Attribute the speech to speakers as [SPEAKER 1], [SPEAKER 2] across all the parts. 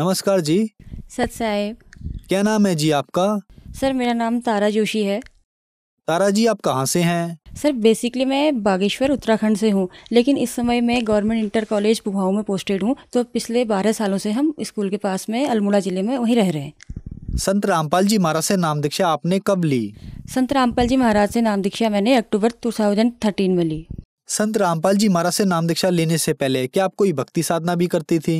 [SPEAKER 1] नमस्कार जी
[SPEAKER 2] सत साहेब
[SPEAKER 1] क्या नाम है जी आपका
[SPEAKER 2] सर मेरा नाम तारा जोशी है
[SPEAKER 1] तारा जी आप कहाँ से हैं
[SPEAKER 2] सर बेसिकली मैं बागेश्वर उत्तराखंड से हूँ लेकिन इस समय मैं गवर्नमेंट इंटर कॉलेज बुभाऊ में पोस्टेड हूँ तो पिछले बारह सालों से हम स्कूल के पास में अल्मोड़ा ज़िले में वहीं रह रहे हैं
[SPEAKER 1] संत रामपाल जी महाराज से नाम दीक्षा आपने कब ली
[SPEAKER 2] संत रामपाल जी महाराज से नाम दीक्षा मैंने अक्टूबर टू में ली संत रामपाल
[SPEAKER 1] जी महाराज से नाम दीक्षा लेने से पहले क्या आप कोई भक्ति साधना भी करती थी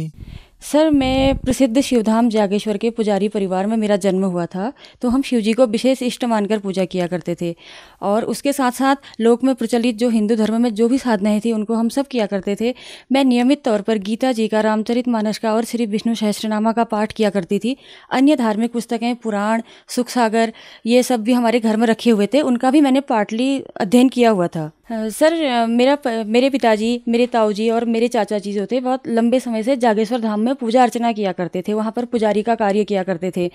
[SPEAKER 2] सर मैं प्रसिद्ध शिवधाम जागेश्वर के पुजारी परिवार में मेरा जन्म हुआ था तो हम शिव जी को विशेष इष्ट मानकर पूजा किया करते थे और उसके साथ साथ लोक में प्रचलित जो हिंदू धर्म में जो भी साधनाएं थी उनको हम सब किया करते थे मैं नियमित तौर पर गीता जी का रामचरित मानस का और श्री विष्णु सहस्त्रनामा का पाठ किया करती थी अन्य धार्मिक पुस्तकें पुराण सुख सागर ये सब भी हमारे घर में रखे हुए थे उनका भी मैंने पाटली अध्ययन किया हुआ था सर मेरा मेरे पिताजी मेरे ताऊजी और मेरे चाचा जी जो थे बहुत लंबे समय से जागेश्वर धाम में पूजा अर्चना किया करते थे वहाँ पर पुजारी का कार्य किया करते थे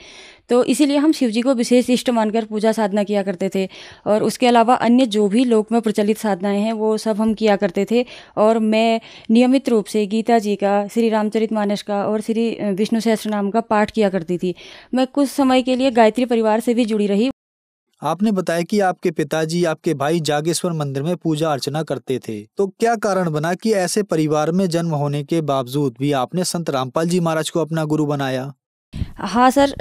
[SPEAKER 2] तो इसीलिए हम शिवजी को विशेष इष्ट मानकर पूजा साधना किया करते थे और उसके अलावा अन्य जो भी लोक में प्रचलित साधनाएं हैं वो सब हम किया करते थे और मैं नियमित रूप से गीता जी का श्री रामचरित मानस का और श्री विष्णु सहस्त्र नाम का पाठ किया करती थी मैं कुछ समय के लिए गायत्री परिवार से भी जुड़ी रही
[SPEAKER 1] आपने बताया कि आपके पिताजी आपके भाई जागेश्वर मंदिर में पूजा अर्चना करते थे तो क्या कारण बना कि ऐसे परिवार में जन्म होने के बावजूद भी आपने संत रामपाल जी महाराज को अपना गुरु बनाया
[SPEAKER 2] हाँ सर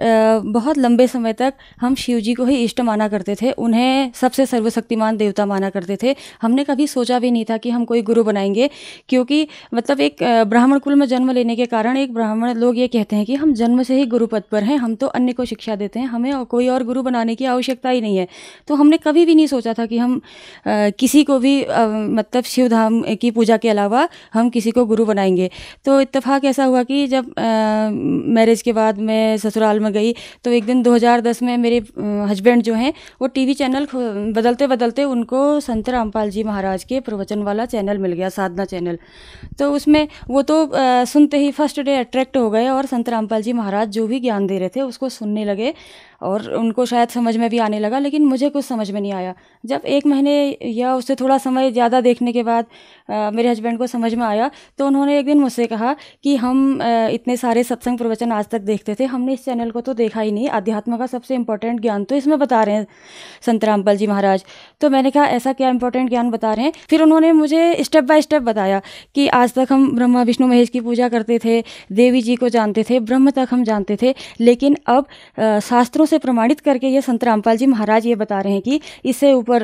[SPEAKER 2] बहुत लंबे समय तक हम शिव जी को ही इष्ट माना करते थे उन्हें सबसे सर्वशक्तिमान देवता माना करते थे हमने कभी सोचा भी नहीं था कि हम कोई गुरु बनाएंगे क्योंकि मतलब एक ब्राह्मण कुल में जन्म लेने के कारण एक ब्राह्मण लोग ये कहते हैं कि हम जन्म से ही गुरु पद पर हैं हम तो अन्य को शिक्षा देते हैं हमें कोई और गुरु बनाने की आवश्यकता ही नहीं है तो हमने कभी भी नहीं सोचा था कि हम किसी को भी मतलब शिव धाम की पूजा के अलावा हम किसी को गुरु बनाएंगे तो इतफाक ऐसा हुआ कि जब मैरिज के बाद मैं मैं ससुराल में गई तो एक दिन 2010 में मेरे हस्बैंड जो हैं वो टीवी चैनल बदलते बदलते उनको संत रामपाल जी महाराज के प्रवचन वाला चैनल मिल गया साधना चैनल तो उसमें वो तो सुनते ही फर्स्ट डे अट्रैक्ट हो गए और संत रामपाल जी महाराज जो भी ज्ञान दे रहे थे उसको सुनने लगे और उनको शायद समझ में भी आने लगा लेकिन मुझे कुछ समझ में नहीं आया जब एक महीने या उससे थोड़ा समय ज़्यादा देखने के बाद आ, मेरे हस्बैंड को समझ में आया तो उन्होंने एक दिन मुझसे कहा कि हम आ, इतने सारे सत्संग प्रवचन आज तक देखते थे हमने इस चैनल को तो देखा ही नहीं अध्यात्म का सबसे इम्पोर्टेंट ज्ञान तो इसमें बता रहे हैं संत रामपाल जी महाराज तो मैंने कहा ऐसा क्या इंपॉर्टेंट ज्ञान बता रहे हैं फिर उन्होंने मुझे स्टेप बाय स्टेप बताया कि आज तक हम ब्रह्मा विष्णु महेश की पूजा करते थे देवी जी को जानते थे ब्रह्म तक हम जानते थे लेकिन अब शास्त्रों से प्रमाणित करके ये संत रामपाल जी महाराज ये बता रहे हैं कि इससे ऊपर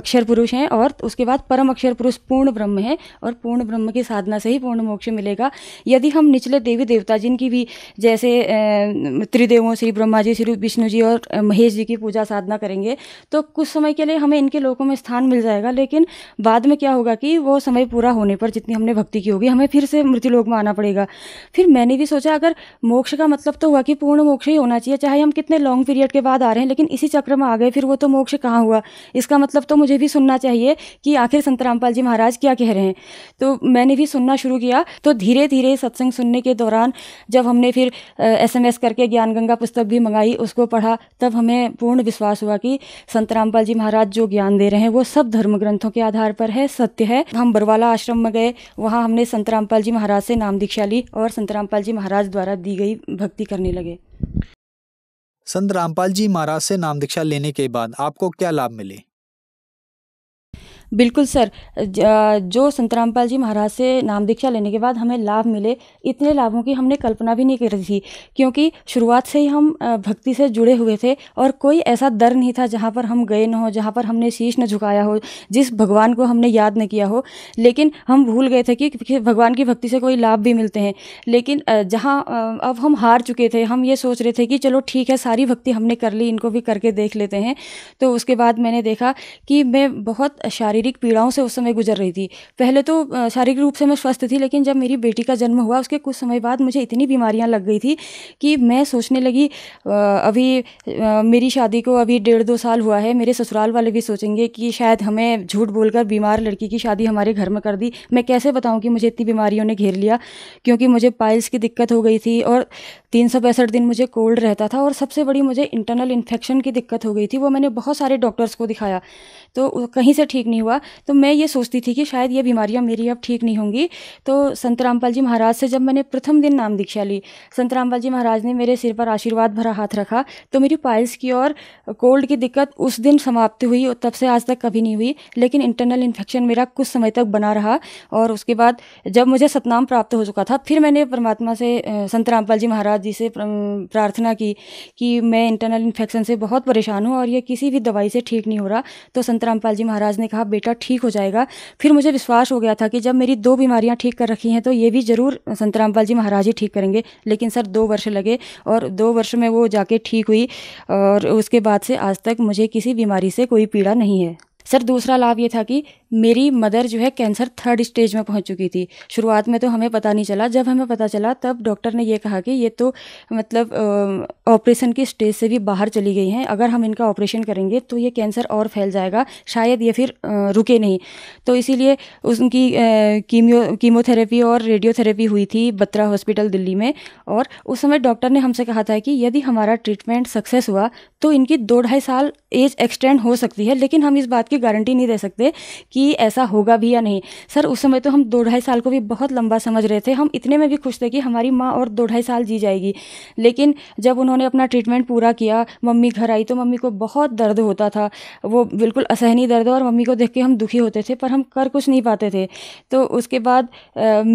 [SPEAKER 2] अक्षर पुरुष हैं और उसके बाद परम अक्षर पुरुष पूर्ण ब्रह्म है और पूर्ण ब्रह्म की साधना से ही पूर्ण मोक्ष मिलेगा यदि हम निचले देवी देवता जिनकी भी जैसे त्रिदेवों श्री ब्रह्मा जी श्री विष्णु जी और महेश जी की पूजा साधना करेंगे तो कुछ समय के लिए हमें इनके लोगों में स्थान मिल जाएगा लेकिन बाद में क्या होगा कि वो समय पूरा होने पर जितनी हमने भक्ति की होगी हमें फिर से मृत्यु लोग में आना पड़ेगा फिर मैंने भी सोचा अगर मोक्ष का मतलब तो हुआ कि पूर्ण मोक्ष ही होना चाहिए चाहे हम कितने लॉन्ग पीरियड के बाद आ रहे हैं लेकिन इसी चक्र में आ गए फिर वो तो मोक्ष कहाँ हुआ इसका मतलब तो मुझे भी सुनना चाहिए कि आखिर संत रामपाल जी महाराज क्या कह रहे हैं तो मैंने भी सुनना शुरू किया तो धीरे धीरे सत्संग सुनने के दौरान जब हमने फिर एस करके ज्ञान गंगा पुस्तक भी मंगाई उसको पढ़ा तब हमें पूर्ण विश्वास हुआ कि संत रामपाल जी महाराज जो ज्ञान दे रहे हैं वो सब धर्म ग्रंथों के आधार पर है सत्य है हम बरवाला आश्रम में गए वहाँ हमने संत रामपाल जी महाराज से नाम दीक्षा ली और संत रामपाल जी महाराज द्वारा दी गई भक्ति करने लगे
[SPEAKER 1] संत रामपाल जी महाराज से नाम दीक्षा लेने के बाद आपको क्या लाभ मिले
[SPEAKER 2] बिल्कुल सर जो संत रामपाल जी महाराज से नाम दीक्षा लेने के बाद हमें लाभ मिले इतने लाभों की हमने कल्पना भी नहीं करी थी क्योंकि शुरुआत से ही हम भक्ति से जुड़े हुए थे और कोई ऐसा दर नहीं था जहाँ पर हम गए न हो जहाँ पर हमने शीश न झुकाया हो जिस भगवान को हमने याद न किया हो लेकिन हम भूल गए थे कि भगवान की भक्ति से कोई लाभ भी मिलते हैं लेकिन जहाँ अब हम हार चुके थे हम ये सोच रहे थे कि चलो ठीक है सारी भक्ति हमने कर ली इनको भी करके देख लेते हैं तो उसके बाद मैंने देखा कि मैं बहुत शारीरिक शारीरिक पीड़ाओं से उस समय गुजर रही थी पहले तो शारीरिक रूप से मैं स्वस्थ थी लेकिन जब मेरी बेटी का जन्म हुआ उसके कुछ समय बाद मुझे इतनी बीमारियाँ लग गई थी कि मैं सोचने लगी अभी मेरी शादी को अभी डेढ़ दो साल हुआ है मेरे ससुराल वाले भी सोचेंगे कि शायद हमें झूठ बोलकर बीमार लड़की की शादी हमारे घर में कर दी मैं कैसे बताऊँ कि मुझे इतनी बीमारियों ने घेर लिया क्योंकि मुझे पाइल्स की दिक्कत हो गई थी और तीन सौ पैंसठ दिन मुझे कोल्ड रहता था और सबसे बड़ी मुझे इंटरनल इन्फेक्शन की दिक्कत हो गई थी वो मैंने बहुत सारे डॉक्टर्स को दिखाया तो कहीं से ठीक नहीं हुआ हुआ तो मैं ये सोचती थी कि शायद ये बीमारियाँ मेरी अब ठीक नहीं होंगी तो संत रामपाल जी महाराज से जब मैंने प्रथम दिन नाम दीक्षा ली संत रामपाल जी महाराज ने मेरे सिर पर आशीर्वाद भरा हाथ रखा तो मेरी पाइल्स की और कोल्ड की दिक्कत उस दिन समाप्त हुई और तब से आज तक कभी नहीं हुई लेकिन इंटरनल इन्फेक्शन मेरा कुछ समय तक बना रहा और उसके बाद जब मुझे सतनाम प्राप्त हो चुका था फिर मैंने परमात्मा से संत रामपाल जी महाराज जी से प्रार्थना की कि मैं इंटरनल इन्फेक्शन से बहुत परेशान हूँ और यह किसी भी दवाई से ठीक नहीं हो रहा तो संत रामपाल जी महाराज ने कहा बेटा बेटा ठीक हो जाएगा फिर मुझे विश्वास हो गया था कि जब मेरी दो बीमारियाँ ठीक कर रखी हैं तो ये भी ज़रूर संत रामपाल जी महाराज ही ठीक करेंगे लेकिन सर दो वर्ष लगे और दो वर्ष में वो जाके ठीक हुई और उसके बाद से आज तक मुझे किसी बीमारी से कोई पीड़ा नहीं है सर दूसरा लाभ ये था कि मेरी मदर जो है कैंसर थर्ड स्टेज में पहुंच चुकी थी शुरुआत में तो हमें पता नहीं चला जब हमें पता चला तब डॉक्टर ने ये कहा कि ये तो मतलब ऑपरेशन की स्टेज से भी बाहर चली गई हैं अगर हम इनका ऑपरेशन करेंगे तो ये कैंसर और फैल जाएगा शायद ये फिर आ, रुके नहीं तो इसीलिए उनकी कीमियो कीमोथेरेपी और रेडियोथेरेपी हुई थी बत्रा हॉस्पिटल दिल्ली में और उस समय डॉक्टर ने हमसे कहा था कि यदि हमारा ट्रीटमेंट सक्सेस हुआ तो इनकी दो ढाई साल एज एक्सटेंड हो सकती है लेकिन हम इस बात आपकी गारंटी नहीं दे सकते कि ऐसा होगा भी या नहीं सर उस समय तो हम दो ढाई साल को भी बहुत लंबा समझ रहे थे हम इतने में भी खुश थे कि हमारी माँ और दो ढाई साल जी जाएगी लेकिन जब उन्होंने अपना ट्रीटमेंट पूरा किया मम्मी घर आई तो मम्मी को बहुत दर्द होता था वो बिल्कुल असहनी दर्द और मम्मी को देख के हम दुखी होते थे पर हम कर कुछ नहीं पाते थे तो उसके बाद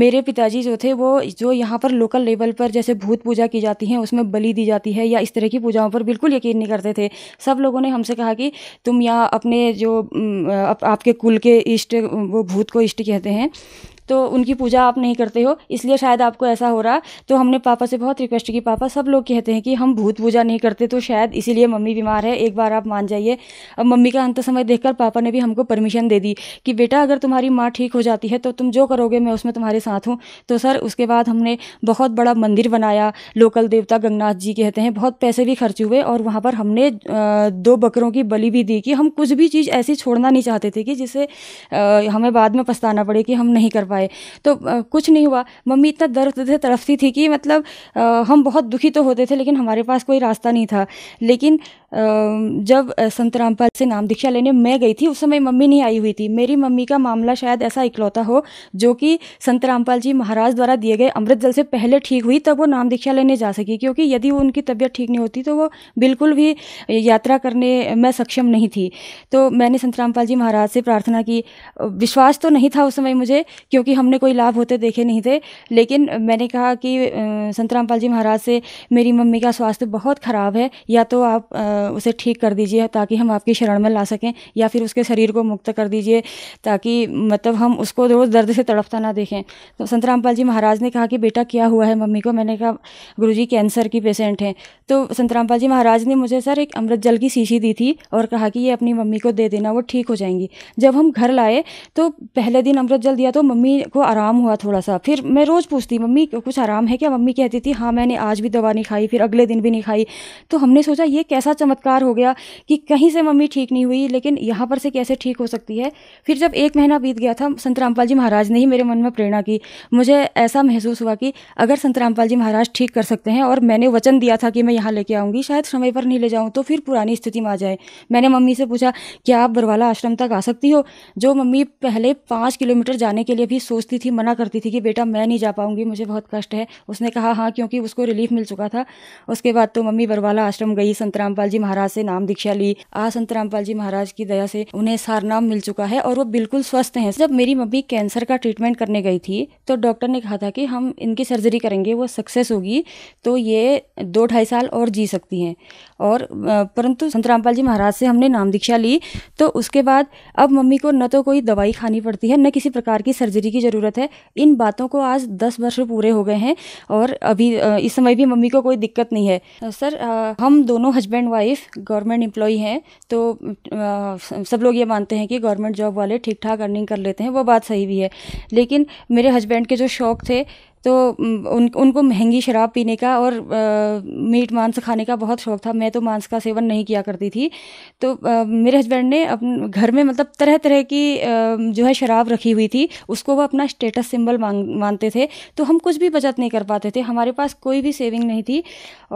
[SPEAKER 2] मेरे पिताजी जो थे वो जो यहाँ पर लोकल लेवल पर जैसे भूत पूजा की जाती है उसमें बलि दी जाती है या इस तरह की पूजाओं पर बिल्कुल यकीन नहीं करते थे सब लोगों ने हमसे कहा कि तुम यहाँ अपने जो आप, आपके कुल के इष्ट वो भूत को इष्ट कहते हैं तो उनकी पूजा आप नहीं करते हो इसलिए शायद आपको ऐसा हो रहा तो हमने पापा से बहुत रिक्वेस्ट की पापा सब लोग कहते हैं कि हम भूत पूजा नहीं करते तो शायद इसीलिए मम्मी बीमार है एक बार आप मान जाइए अब मम्मी का अंत समय देखकर पापा ने भी हमको परमिशन दे दी कि बेटा अगर तुम्हारी माँ ठीक हो जाती है तो तुम जो करोगे मैं उसमें तुम्हारे साथ हूँ तो सर उसके बाद हमने बहुत बड़ा मंदिर बनाया लोकल देवता गंगनाथ जी कहते हैं बहुत पैसे भी खर्च हुए और वहाँ पर हमने दो बकरों की बलि भी दी कि हम कुछ भी चीज़ ऐसी छोड़ना नहीं चाहते थे कि जिसे हमें बाद में पछताना पड़े कि हम नहीं कर पाए पाए तो आ, कुछ नहीं हुआ मम्मी इतना दर्द से तरफती थी कि मतलब आ, हम बहुत दुखी तो होते थे लेकिन हमारे पास कोई रास्ता नहीं था लेकिन जब संत रामपाल से नाम दीक्षा लेने मैं गई थी उस समय मम्मी नहीं आई हुई थी मेरी मम्मी का मामला शायद ऐसा इकलौता हो जो कि संत रामपाल जी महाराज द्वारा दिए गए अमृत जल से पहले ठीक हुई तब वो नाम दीक्षा लेने जा सकी क्योंकि यदि वो उनकी तबीयत ठीक नहीं होती तो वो बिल्कुल भी यात्रा करने में सक्षम नहीं थी तो मैंने संत रामपाल जी महाराज से प्रार्थना की विश्वास तो नहीं था उस समय मुझे क्योंकि क्योंकि हमने कोई लाभ होते देखे नहीं थे लेकिन मैंने कहा कि रामपाल जी महाराज से मेरी मम्मी का स्वास्थ्य बहुत ख़राब है या तो आप उसे ठीक कर दीजिए ताकि हम आपकी शरण में ला सकें या फिर उसके शरीर को मुक्त कर दीजिए ताकि मतलब हम उसको रोज़ दर्द से तड़पता ना देखें तो संत रामपाल जी महाराज ने कहा कि बेटा क्या हुआ है मम्मी को मैंने कहा गुरु जी कैंसर की पेशेंट हैं तो संत रामपाल जी महाराज ने मुझे सर एक अमृत जल की शीशी दी थी और कहा कि ये अपनी मम्मी को दे देना वो ठीक हो जाएंगी जब हम घर लाए तो पहले दिन अमृत जल दिया तो मम्मी को आराम हुआ थोड़ा सा फिर मैं रोज़ पूछती मम्मी कुछ आराम है क्या मम्मी कहती थी हाँ मैंने आज भी दवा नहीं खाई फिर अगले दिन भी नहीं खाई तो हमने सोचा ये कैसा चमत्कार हो गया कि कहीं से मम्मी ठीक नहीं हुई लेकिन यहाँ पर से कैसे ठीक हो सकती है फिर जब एक महीना बीत गया था संत रामपाल जी महाराज ने ही मेरे मन में प्रेरणा की मुझे ऐसा महसूस हुआ कि अगर संत रामपाल जी महाराज ठीक कर सकते हैं और मैंने वचन दिया था कि मैं यहाँ लेके आऊँगी शायद समय पर नहीं ले जाऊँ तो फिर पुरानी स्थिति में आ जाए मैंने मम्मी से पूछा क्या आप बरवाला आश्रम तक आ सकती हो जो मम्मी पहले पाँच किलोमीटर जाने के लिए भी सोचती थी मना करती थी कि बेटा मैं नहीं जा पाऊंगी मुझे बहुत कष्ट है उसने कहा हाँ क्योंकि उसको रिलीफ मिल चुका था उसके बाद तो मम्मी बरवाला आश्रम गई संत रामपाल जी महाराज से नाम दीक्षा ली आज संत रामपाल जी महाराज की दया से उन्हें सारनाम मिल चुका है और वो बिल्कुल स्वस्थ हैं जब मेरी मम्मी कैंसर का ट्रीटमेंट करने गई थी तो डॉक्टर ने कहा था कि हम इनकी सर्जरी करेंगे वो सक्सेस होगी तो ये दो ढाई साल और जी सकती हैं और परंतु संत रामपाल जी महाराज से हमने नाम दीक्षा ली तो उसके बाद अब मम्मी को न तो कोई दवाई खानी पड़ती है न किसी प्रकार की सर्जरी सर्जरी की ज़रूरत है इन बातों को आज दस वर्ष पूरे हो गए हैं और अभी इस समय भी मम्मी को कोई दिक्कत नहीं है सर हम दोनों हस्बैंड वाइफ गवर्नमेंट एम्प्लॉई हैं तो सब लोग ये मानते हैं कि गवर्नमेंट जॉब वाले ठीक ठाक अर्निंग कर लेते हैं वो बात सही भी है लेकिन मेरे हस्बैंड के जो शौक थे तो उन उनको महंगी शराब पीने का और आ, मीट मांस खाने का बहुत शौक था मैं तो मांस का सेवन नहीं किया करती थी तो आ, मेरे हस्बैंड ने अपने घर में मतलब तरह तरह की आ, जो है शराब रखी हुई थी उसको वो अपना स्टेटस सिंबल मांग मानते थे तो हम कुछ भी बचत नहीं कर पाते थे हमारे पास कोई भी सेविंग नहीं थी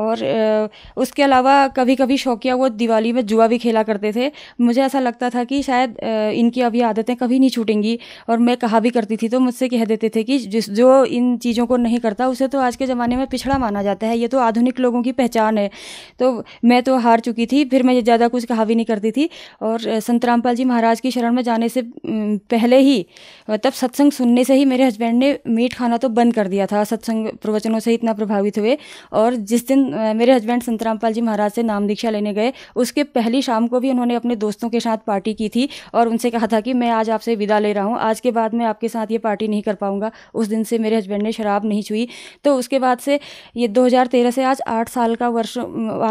[SPEAKER 2] और आ, उसके अलावा कभी कभी शौकिया वो दिवाली में जुआ भी खेला करते थे मुझे ऐसा लगता था कि शायद आ, इनकी अभी आदतें कभी नहीं छूटेंगी और मैं कहा भी करती थी तो मुझसे कह देते थे कि जिस जो इन चीज़ चीज़ों को नहीं करता उसे तो आज के ज़माने में पिछड़ा माना जाता है ये तो आधुनिक लोगों की पहचान है तो मैं तो हार चुकी थी फिर मैं ज़्यादा कुछ कहा भी नहीं करती थी और संत रामपाल जी महाराज की शरण में जाने से पहले ही तब सत्संग सुनने से ही मेरे हस्बैंड ने मीट खाना तो बंद कर दिया था सत्संग प्रवचनों से इतना प्रभावित हुए और जिस दिन मेरे हस्बैंड संत रामपाल जी महाराज से नाम दीक्षा लेने गए उसके पहली शाम को भी उन्होंने अपने दोस्तों के साथ पार्टी की थी और उनसे कहा था कि मैं आज आपसे विदा ले रहा हूँ आज के बाद मैं आपके साथ ये पार्टी नहीं कर पाऊँगा उस दिन से मेरे हस्बैंड ने शराब नहीं छुई तो उसके बाद से ये 2013 से आज आठ साल का वर्ष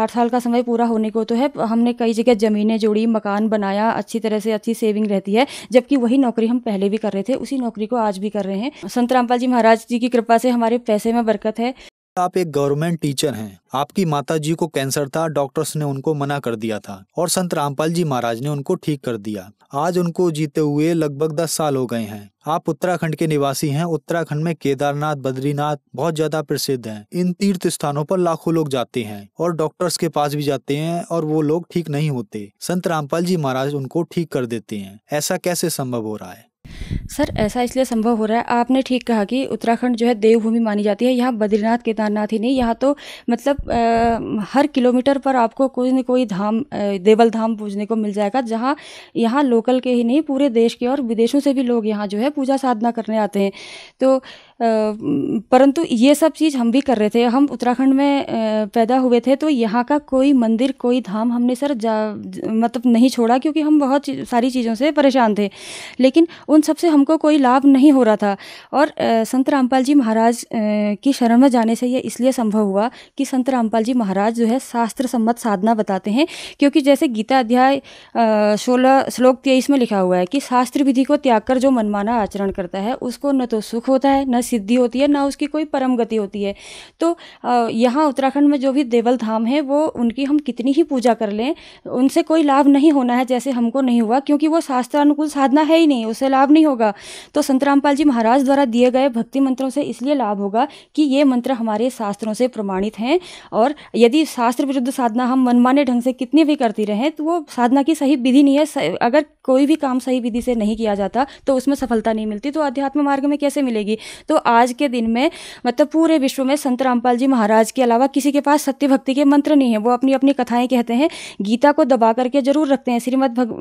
[SPEAKER 2] आठ साल का समय पूरा होने को तो है हमने कई जगह ज़मीनें जोड़ी मकान बनाया अच्छी तरह से अच्छी सेविंग रहती है जबकि वही नौकरी हम पहले भी कर रहे थे उसी नौकरी को आज भी कर रहे हैं संत रामपाल जी महाराज जी की कृपा से हमारे पैसे में बरकत है
[SPEAKER 1] आप एक गवर्नमेंट टीचर हैं आपकी माता जी को कैंसर था डॉक्टर्स ने उनको मना कर दिया था और संत रामपाल जी महाराज ने उनको ठीक कर दिया आज उनको जीते हुए लगभग दस साल हो गए हैं आप उत्तराखंड के निवासी हैं उत्तराखंड में केदारनाथ बद्रीनाथ बहुत ज्यादा प्रसिद्ध हैं इन तीर्थ स्थानों पर लाखों लोग जाते हैं और डॉक्टर्स के पास भी जाते हैं और वो लोग ठीक नहीं होते संत रामपाल जी महाराज उनको ठीक कर देते हैं ऐसा कैसे संभव हो रहा है
[SPEAKER 2] सर ऐसा इसलिए संभव हो रहा है आपने ठीक कहा कि उत्तराखंड जो है देवभूमि मानी जाती है यहाँ बद्रीनाथ केदारनाथ ही नहीं यहाँ तो मतलब आ, हर किलोमीटर पर आपको कोई न कोई धाम देवल धाम पूजने को मिल जाएगा जहाँ यहाँ लोकल के ही नहीं पूरे देश के और विदेशों से भी लोग यहाँ जो है पूजा साधना करने आते हैं तो परंतु ये सब चीज़ हम भी कर रहे थे हम उत्तराखंड में पैदा हुए थे तो यहाँ का कोई मंदिर कोई धाम हमने सर जा मतलब नहीं छोड़ा क्योंकि हम बहुत सारी चीज़ों से परेशान थे लेकिन उन से हमको कोई लाभ नहीं हो रहा था और संत रामपाल जी महाराज की शरण में जाने से यह इसलिए संभव हुआ कि संत रामपाल जी महाराज जो है शास्त्र सम्मत साधना बताते हैं क्योंकि जैसे गीता अध्याय सोलह श्लोक तेईस में लिखा हुआ है कि शास्त्र विधि को त्याग कर जो मनमाना आचरण करता है उसको न तो सुख होता है न सिद्धि होती है न उसकी कोई परम गति होती है तो यहाँ उत्तराखंड में जो भी देवल धाम है वो उनकी हम कितनी ही पूजा कर लें उनसे कोई लाभ नहीं होना है जैसे हमको नहीं हुआ क्योंकि वो शास्त्रानुकूल साधना है ही नहीं उसे लाभ नहीं नहीं होगा तो संत रामपाल जी महाराज द्वारा दिए गए भक्ति मंत्रों से इसलिए लाभ होगा कि ये मंत्र हमारे शास्त्रों से प्रमाणित हैं और यदि शास्त्र विरुद्ध साधना हम मनमाने ढंग से कितनी भी करती रहें तो वो साधना की सही विधि नहीं है अगर कोई भी काम सही विधि से नहीं किया जाता तो उसमें सफलता नहीं मिलती तो अध्यात्म मार्ग में कैसे मिलेगी तो आज के दिन में मतलब पूरे विश्व में संत रामपाल जी महाराज के अलावा किसी के पास सत्य भक्ति के मंत्र नहीं है वो अपनी अपनी कथाएं कहते हैं गीता को दबा करके जरूर रखते हैं श्रीमद भग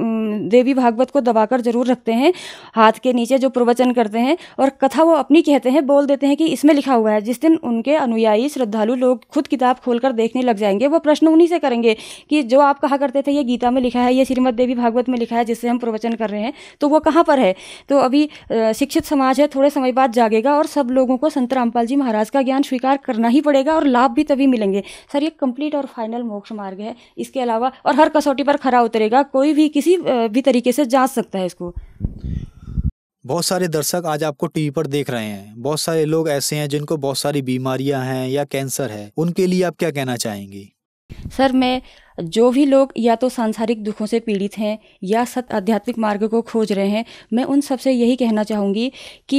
[SPEAKER 2] देवी भागवत को दबाकर जरूर रखते हैं हाथ के नीचे जो प्रवचन करते हैं और कथा वो अपनी कहते हैं बोल देते हैं कि इसमें लिखा हुआ है जिस दिन उनके अनुयायी श्रद्धालु लोग खुद किताब खोलकर देखने लग जाएंगे वो प्रश्न उन्हीं से करेंगे कि जो आप कहा करते थे ये गीता में लिखा है ये श्रीमद देवी भागवत में लिखा है जिससे हम प्रवचन कर रहे हैं तो वो कहाँ पर है तो अभी शिक्षित समाज है थोड़े समय बाद जागेगा और सब लोगों को संत रामपाल जी महाराज का ज्ञान स्वीकार करना ही पड़ेगा और लाभ भी तभी मिलेंगे सर ये कंप्लीट और फाइनल मोक्ष मार्ग है इसके अलावा और हर कसौटी पर खरा उतरेगा कोई भी किसी भी तरीके से जांच सकता है इसको
[SPEAKER 1] बहुत सारे दर्शक आज आपको टीवी पर देख रहे हैं बहुत सारे लोग ऐसे हैं जिनको बहुत सारी बीमारियां हैं या कैंसर है उनके लिए आप क्या कहना चाहेंगी
[SPEAKER 2] सर मैं जो भी लोग या तो सांसारिक दुखों से पीड़ित हैं या सत आध्यात्मिक मार्ग को खोज रहे हैं मैं उन सबसे यही कहना चाहूँगी कि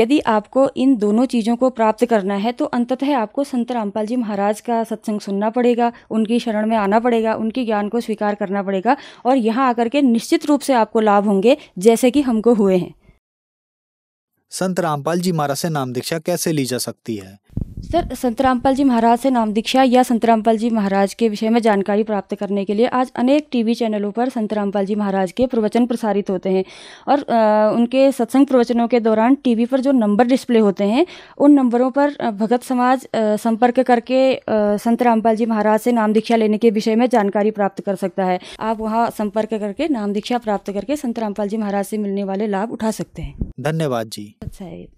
[SPEAKER 2] यदि आपको इन दोनों चीज़ों को प्राप्त करना है तो अंततः आपको संत रामपाल जी महाराज का सत्संग सुनना पड़ेगा उनकी शरण में आना पड़ेगा उनके ज्ञान को स्वीकार करना पड़ेगा और यहाँ आकर के निश्चित रूप से आपको लाभ होंगे जैसे कि हमको हुए हैं
[SPEAKER 1] संत रामपाल जी महाराज से नाम दीक्षा कैसे ली जा सकती है
[SPEAKER 2] सर संतरामपाल जी महाराज से नाम दीक्षा या संतरामपाल जी महाराज के विषय में जानकारी प्राप्त करने के लिए आज अनेक टीवी चैनलों पर संतरामपाल जी महाराज के प्रवचन प्रसारित होते हैं और आ, उनके सत्संग प्रवचनों के दौरान टीवी पर जो नंबर डिस्प्ले होते हैं उन नंबरों पर भगत समाज आ, संपर्क करके संत रामपाल जी महाराज से नाम दीक्षा लेने के विषय में जानकारी प्राप्त कर सकता है आप वहाँ संपर्क करके नाम दीक्षा प्राप्त करके संत रामपाल जी महाराज से मिलने वाले लाभ उठा सकते हैं
[SPEAKER 1] धन्यवाद जी अच्छा